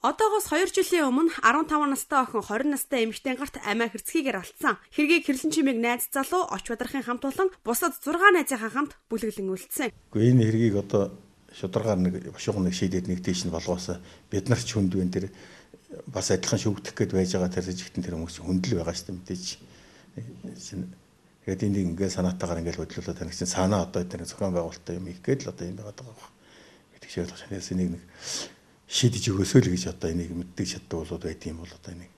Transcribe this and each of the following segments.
Одоогоос 2 жилийн өмнө 15 настай охин 20 настай эмэгтэй гарт амиа хэрцгийгээр алдсан. Хэргийг хэрлэн чимээг найз залуу оч бадрахын хамт болон бусад 6 найзынхаа хамт бүлэглэн үлдсэн. Гэхдээ энэ хэргийг одоо шударгаар нэг бошуухан нэг шийдээд нэг тийш нь болгоосаа бид нар ч хүнд байна тэр бас адилхан шүгдэх гээд байж байгаа тэр жигтэн тэр хүмүүс хүндэл байгаа шүү дээ мэдээж. Тэгээд энд ингээ санаатаагаар ингээл хөдлөлөө таних чинь санаа одоо тэр зохион байгуулалтаа юм их гээд л одоо юм байгаа даа. Гэтгч ойлгох шанаас нэг нэг шийдэж өгөөсөө л гэж одоо энийг мэддэг чаддаг болоод байт юм бол одоо энийг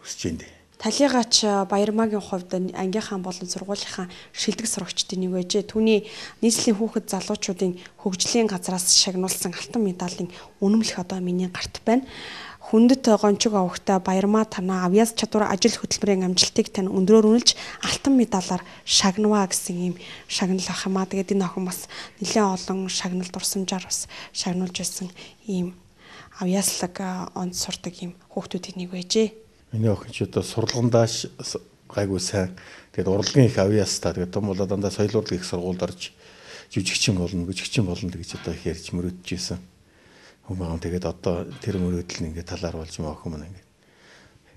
хүсэж байна дээ. Талигаач э, Баярмаагийн хувьд ангийнхаан болон сургуулийнхаа шилдэг сурагчдын нэг байжээ. Түүний нийслэлийн хүүхэд залуучуудын хөгжлийн газраас шагнуулсан алтан медалийн үнэмлэх одоо миний гарт байна. Хүндэт э, гончиг овогтой Баярмаа танаа авьяас чадвар ажил хөтөлмөрийн амжилтыг тань өндрөөр үнэлж алтан медалаар шагнаваа гэсэн ийм шагнал ах юм аа. Тэгээд энэ охин бас нэлээд олон шагнал дурсамжаар бас шагнуулж байсан ийм авьяаслаг э, онд сурдаг ийм хүүхдүүдийн нэг байжээ. Миний охин ч одоо сурлагандааш гайгүй сайн. Тэгээд урлагийн их авиастаа тэгээд том болоо дандаа соёл урлагийн их сургуульд орж жүжигчин болно, бүжигчин болно гэж одоо их ярьж мөрөдөж исэн. Хүмүүс тэгээд одоо тэр мөрөөдөл нь ингээд талаар болж мөн охин маань ингээд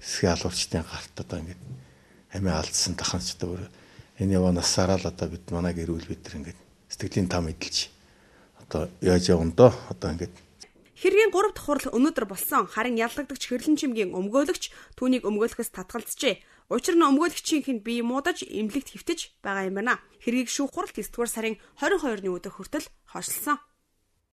хэсгийн алуурчдын гарт одоо ингээд амиа алдсан таханч одоо өөр энэ яваа насаараа л одоо бид манай гэрүүл бид нар ингээд сэтгэлийн там эдэлж одоо яаж явна доо одоо ингээд Хэргийн 3 давхарлал өнөөдөр болсон харин яллагдагч хэрлэн чимгийн өмгөөлөгч түүнийг өмгөөлөхөс татгалзжээ. Учир нь өмгөөлөгчийнх нь бие муудаж эмнэлэгт хөвтөж байгаа юм байна. Хэргийг шүүх хурал 9 дугаар сарын 22-ны өдөр хүртэл хойшлсон.